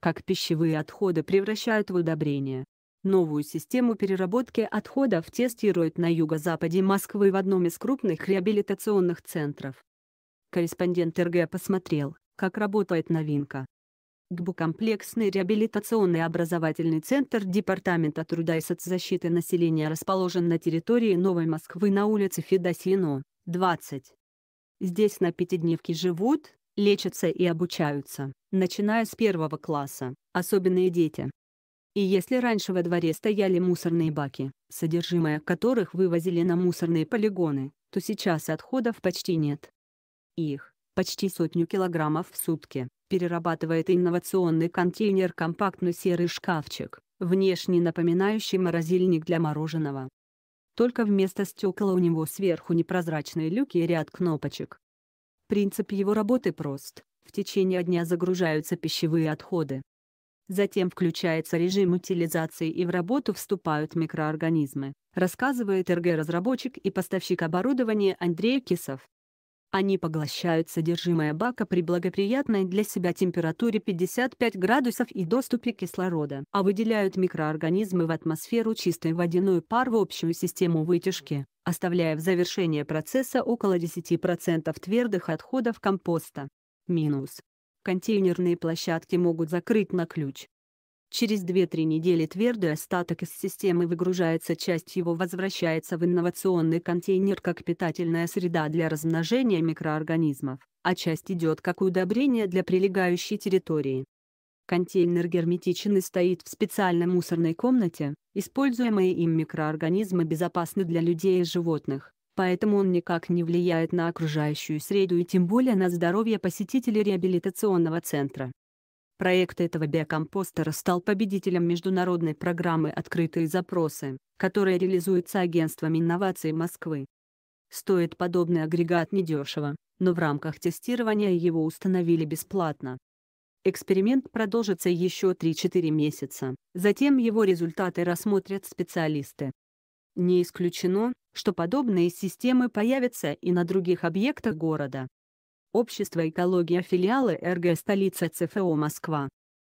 как пищевые отходы превращают в удобрения. Новую систему переработки отходов тестируют на юго-западе Москвы в одном из крупных реабилитационных центров. Корреспондент РГ посмотрел, как работает новинка. ГБУ комплексный реабилитационный образовательный центр Департамента труда и соцзащиты населения расположен на территории Новой Москвы на улице Федосино, 20. Здесь на пятидневке живут лечатся и обучаются, начиная с первого класса, особенные дети. И если раньше во дворе стояли мусорные баки, содержимое которых вывозили на мусорные полигоны, то сейчас отходов почти нет. Их, почти сотню килограммов в сутки, перерабатывает инновационный контейнер «Компактный серый шкафчик», внешне напоминающий морозильник для мороженого. Только вместо стекла у него сверху непрозрачные люки и ряд кнопочек, Принцип его работы прост. В течение дня загружаются пищевые отходы. Затем включается режим утилизации и в работу вступают микроорганизмы, рассказывает РГ-разработчик и поставщик оборудования Андрей Кисов. Они поглощают содержимое бака при благоприятной для себя температуре 55 градусов и доступе кислорода, а выделяют микроорганизмы в атмосферу чистой водяной пар в общую систему вытяжки оставляя в завершение процесса около 10% твердых отходов компоста. Минус. Контейнерные площадки могут закрыть на ключ. Через 2-3 недели твердый остаток из системы выгружается, часть его возвращается в инновационный контейнер как питательная среда для размножения микроорганизмов, а часть идет как удобрение для прилегающей территории. Контейнер герметичен и стоит в специальной мусорной комнате, используемые им микроорганизмы безопасны для людей и животных, поэтому он никак не влияет на окружающую среду и тем более на здоровье посетителей реабилитационного центра. Проект этого биокомпостера стал победителем международной программы «Открытые запросы», которая реализуется Агентством инноваций Москвы. Стоит подобный агрегат недешево, но в рамках тестирования его установили бесплатно. Эксперимент продолжится еще 3-4 месяца. Затем его результаты рассмотрят специалисты. Не исключено, что подобные системы появятся и на других объектах города. Общество экология филиалы РГ столица ЦФО Москва.